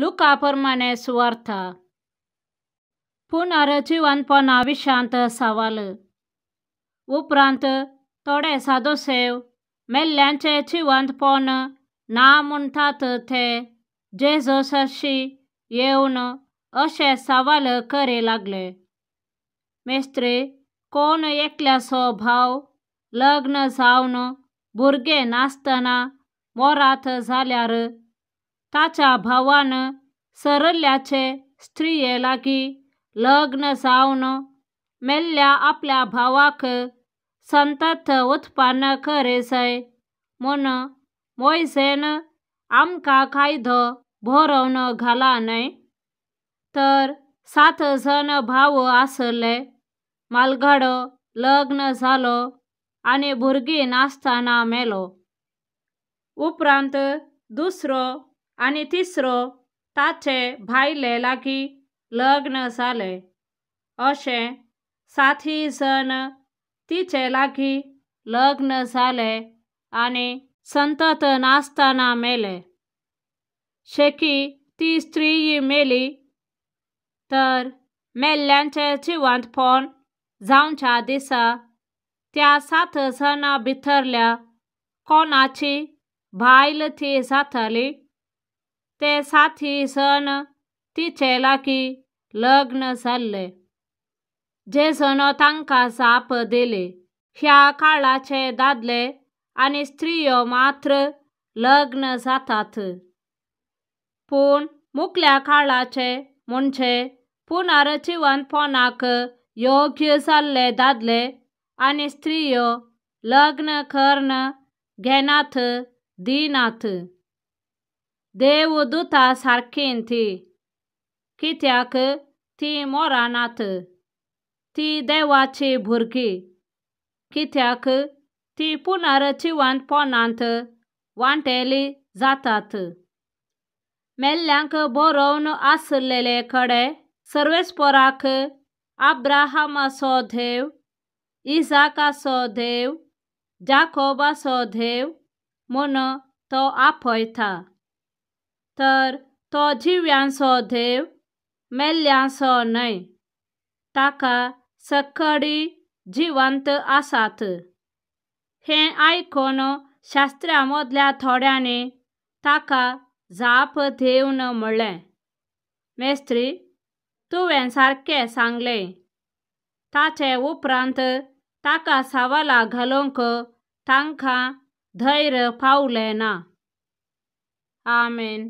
Luca లుకాపర్మనే సువార్త పునరుజీవన్ పొన विशांत सवाल उपरांत थोडे साधुसेव मेल्ल्यांचे जिवंतपण ना म्हणतात ते सशी येवन अशे सवाल करे लागले मेस्त्री कोण एकल्याचो भाव लग्न जावन भुरगे नासतना मोरात जाल्यार ताच्या भावान सरल्याचे स्त्रिये लागीं लग्न जावन मेल्ल्या आपल्या भावाक संतत उत्पन्न करे जाय म्हूण मोयसेन आमकां कायदो भरोवन घाला न्हय तर सात जण भाव आसले मालगाडो लग्न जालो आणि भुरगीं नासतना मेलो उपरांत दुसरो आणि तिसरो ताचे भायले लागी लग्न झाले असे साथी जण तिचे लागी लग्न झाले आणि संतत नास्ताना मेले शेकी ती स्त्री मेली तर मेल्ल्यांचे जिवंत फोन जाऊनच्या दिसा त्या सात जाणां भितरल्या कोणाची बायल ती जाताली ते साथी सण तिचे चेलाकी लग्न झाले जे सण तांका साप दिले ह्या काळाचे दादले आणि स्त्रियो मात्र लग्न जातात पूण मुखल्या काळाचे म्हणजे पुनर्जिवनपणाक योग्य जाल्ले दादले आणि स्त्रियो लग्न कर्ण घेनात दिनात ती कित्याक ती मोरानात ती देवाची भुरगीं कित्याक ती पोनांत वांटेली जातात मेल्ल्यांक बरोवन आसलेले कडे सर्वेस्पराक आब्राहमासो देव इजाकासो देव जाकोबासो देव म्हण तो आपयता तर तो तोझिव्यांसो देव मेल्ल्यांसो न्हय ताका सकाळी जिवंत आसात हें आयकून शास्त्रा मदल्या थोड्यांनी ताका जाप देवन म्हणलें मेस्त्री तुवें सारकें सांगलें ताचे उपरांत ताका सावला घालूंक तांकां धैर्य पावलें ना आमेन